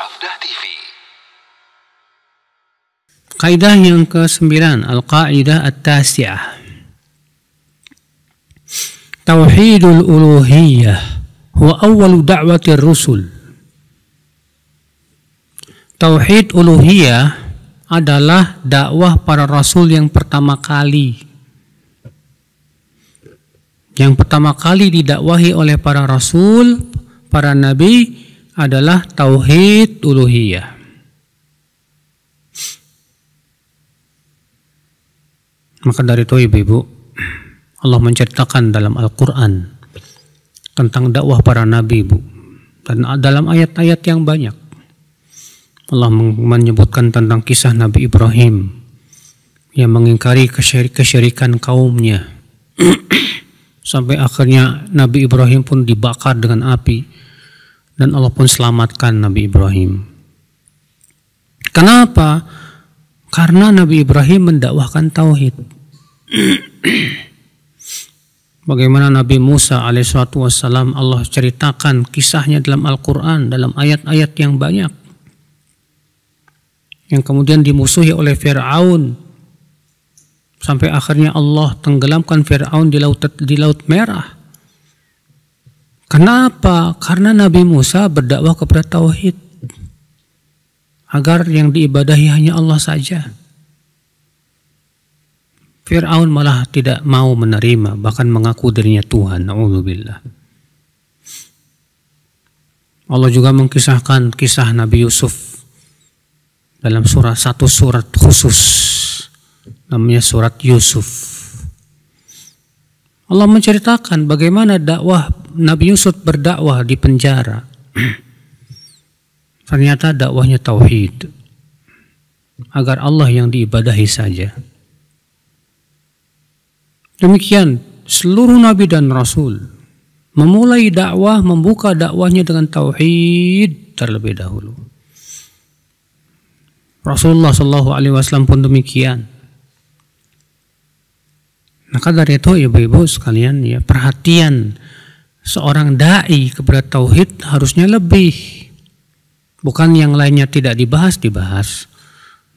Sabda TV. Kaidah yang ke-9, Al-Qaidah At-Tasi'ah. Tauhidul Uluhiyah huwa awwalu da'wati rusul. Tauhid uluhiyah adalah dakwah para rasul yang pertama kali yang pertama kali didakwahi oleh para rasul, para nabi adalah tauhid uluhiyah. Maka dari itu ibu-ibu, Allah menceritakan dalam Al-Quran tentang dakwah para nabi ibu. Dan dalam ayat-ayat yang banyak, Allah menyebutkan tentang kisah Nabi Ibrahim yang mengingkari kesyirikan kaumnya. Sampai akhirnya Nabi Ibrahim pun dibakar dengan api dan Allah pun selamatkan Nabi Ibrahim. Kenapa? Karena Nabi Ibrahim mendakwahkan tauhid. Bagaimana Nabi Musa alaihissalatu wassalam Allah ceritakan kisahnya dalam Al-Quran, dalam ayat-ayat yang banyak. Yang kemudian dimusuhi oleh Fir'aun. Sampai akhirnya Allah tenggelamkan Fir'aun di laut, di laut merah. Kenapa? Karena Nabi Musa berdakwah kepada tauhid agar yang diibadahi hanya Allah saja. Fir'aun malah tidak mau menerima, bahkan mengaku dirinya Tuhan. Alhamdulillah. Allah juga mengkisahkan kisah Nabi Yusuf dalam surat satu surat khusus namanya surat Yusuf Allah menceritakan bagaimana dakwah Nabi Yusuf berdakwah di penjara. Ternyata dakwahnya tauhid. Agar Allah yang diibadahi saja. Demikian seluruh nabi dan rasul memulai dakwah, membuka dakwahnya dengan tauhid terlebih dahulu. Rasulullah Shallallahu alaihi wasallam pun demikian maka dari itu ibu-ibu sekalian ya perhatian seorang dai kepada tauhid harusnya lebih. Bukan yang lainnya tidak dibahas dibahas.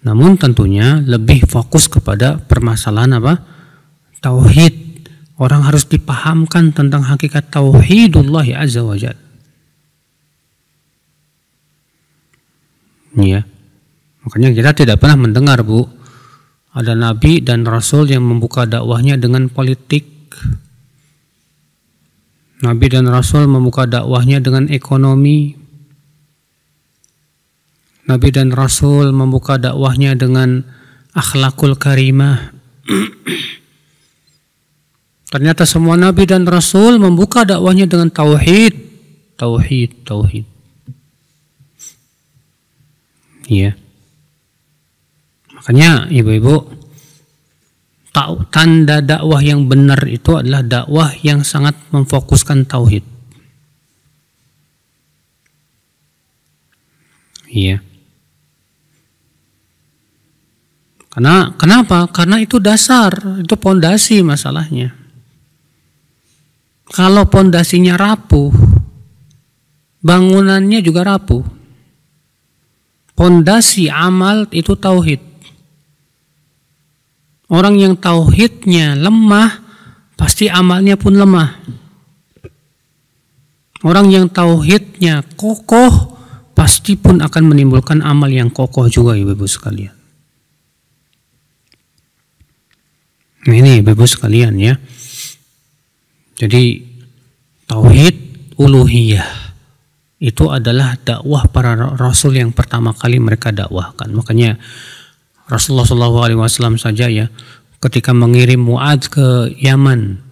Namun tentunya lebih fokus kepada permasalahan apa? Tauhid. Orang harus dipahamkan tentang hakikat tauhidullah azza wajalla. Ya. Makanya kita tidak pernah mendengar, Bu, ada nabi dan rasul yang membuka dakwahnya dengan politik. Nabi dan rasul membuka dakwahnya dengan ekonomi. Nabi dan rasul membuka dakwahnya dengan akhlakul karimah. Ternyata semua nabi dan rasul membuka dakwahnya dengan tauhid, tauhid, tauhid. Iya. Yeah. Makanya ibu-ibu tanda dakwah yang benar itu adalah dakwah yang sangat memfokuskan tauhid. Iya. Karena kenapa? Karena itu dasar, itu pondasi masalahnya. Kalau pondasinya rapuh, bangunannya juga rapuh. Pondasi amal itu tauhid. Orang yang tauhidnya lemah, pasti amalnya pun lemah. Orang yang tauhidnya kokoh, pasti pun akan menimbulkan amal yang kokoh juga ibu-ibu sekalian. Ini ibu-ibu sekalian ya. Jadi tauhid uluhiyah itu adalah dakwah para rasul yang pertama kali mereka dakwahkan. Makanya Rasulullah Shallallahu Alaihi Wasallam saja ya ketika mengirim Muad ke Yaman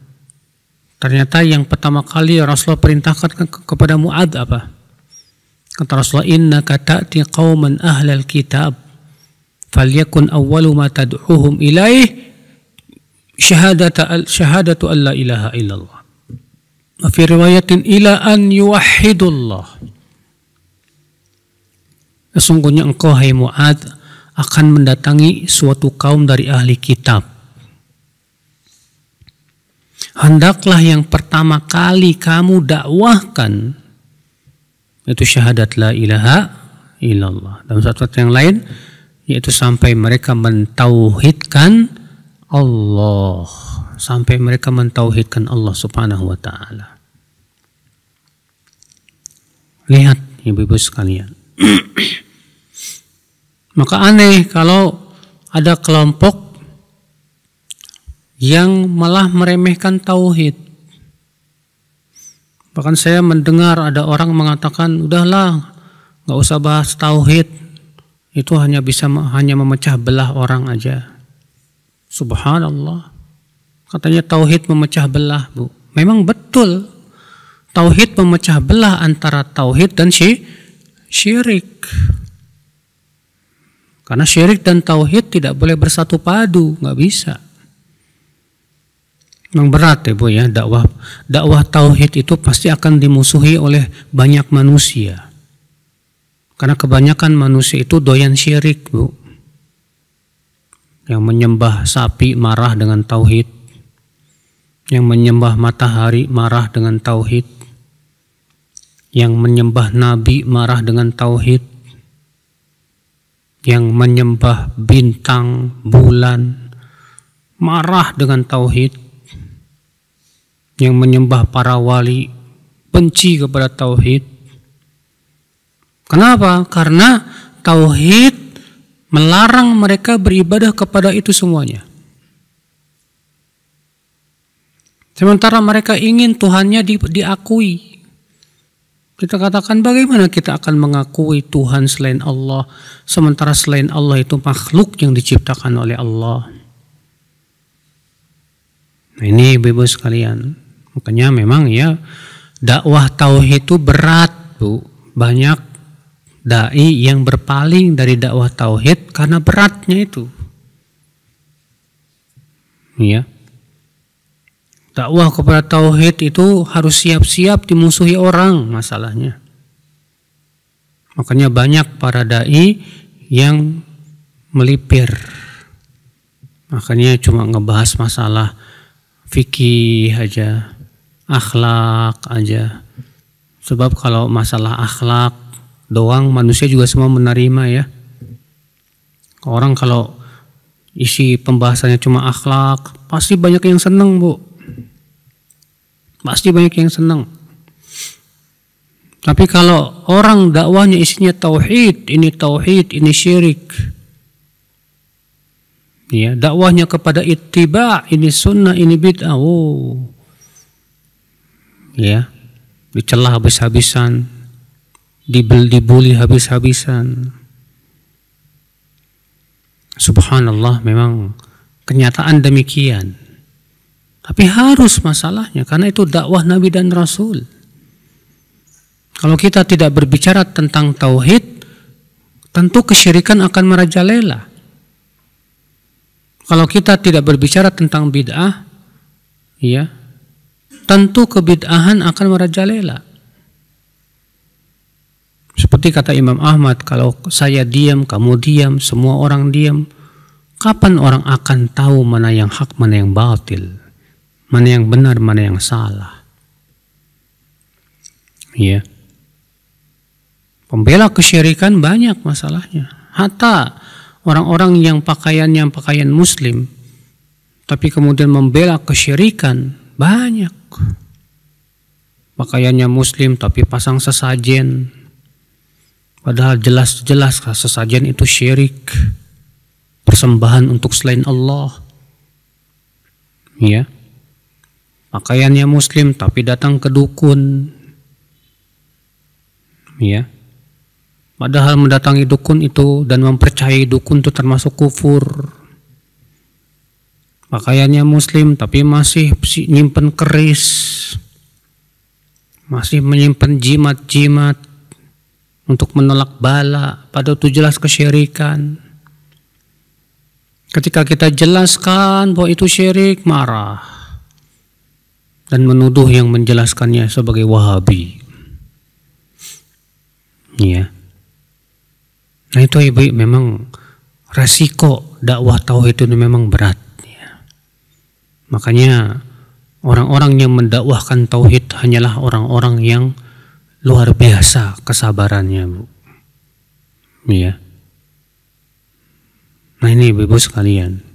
ternyata yang pertama kali Rasulullah perintahkan ke kepada Muad apa kata Rasulullah inna kata ti kauman ahlal kitab falyakun awalu ma tad'uhum ilaih syahadata syahadatu alla ilaha illallah fi riwayatin ila an yuwahhidullah sesungguhnya engkau hai Muad akan mendatangi suatu kaum dari ahli kitab. Hendaklah yang pertama kali kamu dakwahkan yaitu syahadat la ilaha illallah. Dalam satu satu yang lain yaitu sampai mereka mentauhidkan Allah, sampai mereka mentauhidkan Allah Subhanahu wa taala. Lihat ibu-ibu sekalian. Maka aneh kalau ada kelompok yang malah meremehkan tauhid. Bahkan saya mendengar ada orang mengatakan, udahlah, nggak usah bahas tauhid, itu hanya bisa hanya memecah belah orang aja. Subhanallah. Katanya tauhid memecah belah, Bu. Memang betul. Tauhid memecah belah antara tauhid dan syirik. Karena syirik dan tauhid tidak boleh bersatu padu, nggak bisa. Memang berat ya Bu ya, dakwah dakwah tauhid itu pasti akan dimusuhi oleh banyak manusia. Karena kebanyakan manusia itu doyan syirik, Bu. Yang menyembah sapi marah dengan tauhid. Yang menyembah matahari marah dengan tauhid. Yang menyembah nabi marah dengan tauhid yang menyembah bintang, bulan, marah dengan tauhid, yang menyembah para wali, benci kepada tauhid. Kenapa? Karena tauhid melarang mereka beribadah kepada itu semuanya. Sementara mereka ingin Tuhannya di, diakui, kita katakan bagaimana kita akan mengakui Tuhan selain Allah, sementara selain Allah itu makhluk yang diciptakan oleh Allah. Nah, ini bebas ibu sekalian. Makanya memang ya dakwah tauhid itu berat, Bu. Banyak dai yang berpaling dari dakwah tauhid karena beratnya itu. Ya. Dakwah kepada tauhid itu harus siap-siap dimusuhi orang masalahnya. Makanya banyak para dai yang melipir. Makanya cuma ngebahas masalah fikih aja, akhlak aja. Sebab kalau masalah akhlak doang manusia juga semua menerima ya. Orang kalau isi pembahasannya cuma akhlak, pasti banyak yang seneng, Bu Pasti banyak yang senang. Tapi kalau orang dakwahnya isinya tauhid, ini tauhid, ini syirik. Ya, dakwahnya kepada ittiba, ini sunnah, ini bid'ah. Oh. Ya. Dicelah habis-habisan, dibuli habis-habisan. Subhanallah memang kenyataan demikian. Tapi harus masalahnya karena itu dakwah Nabi dan Rasul. Kalau kita tidak berbicara tentang tauhid, tentu kesyirikan akan merajalela. Kalau kita tidak berbicara tentang bid'ah, ya, tentu kebid'ahan akan merajalela. Seperti kata Imam Ahmad, kalau saya diam, kamu diam, semua orang diam, kapan orang akan tahu mana yang hak, mana yang batil? Mana yang benar, mana yang salah. Ya. Pembela kesyirikan banyak masalahnya. Hatta orang-orang yang pakaiannya pakaian muslim tapi kemudian membela kesyirikan banyak. Pakaiannya muslim tapi pasang sesajen. Padahal jelas-jelas sesajen itu syirik. Persembahan untuk selain Allah. Ya pakaiannya muslim tapi datang ke dukun ya padahal mendatangi dukun itu dan mempercayai dukun itu termasuk kufur pakaiannya muslim tapi masih nyimpen keris masih menyimpan jimat-jimat untuk menolak bala pada itu jelas kesyirikan ketika kita jelaskan bahwa itu syirik marah dan menuduh yang menjelaskannya sebagai Wahabi. ya. Nah itu ibu memang resiko dakwah tauhid itu memang berat. Iya. Makanya orang-orang yang mendakwahkan tauhid hanyalah orang-orang yang luar biasa kesabarannya, Bu. Iya. Nah ini ibu-ibu sekalian,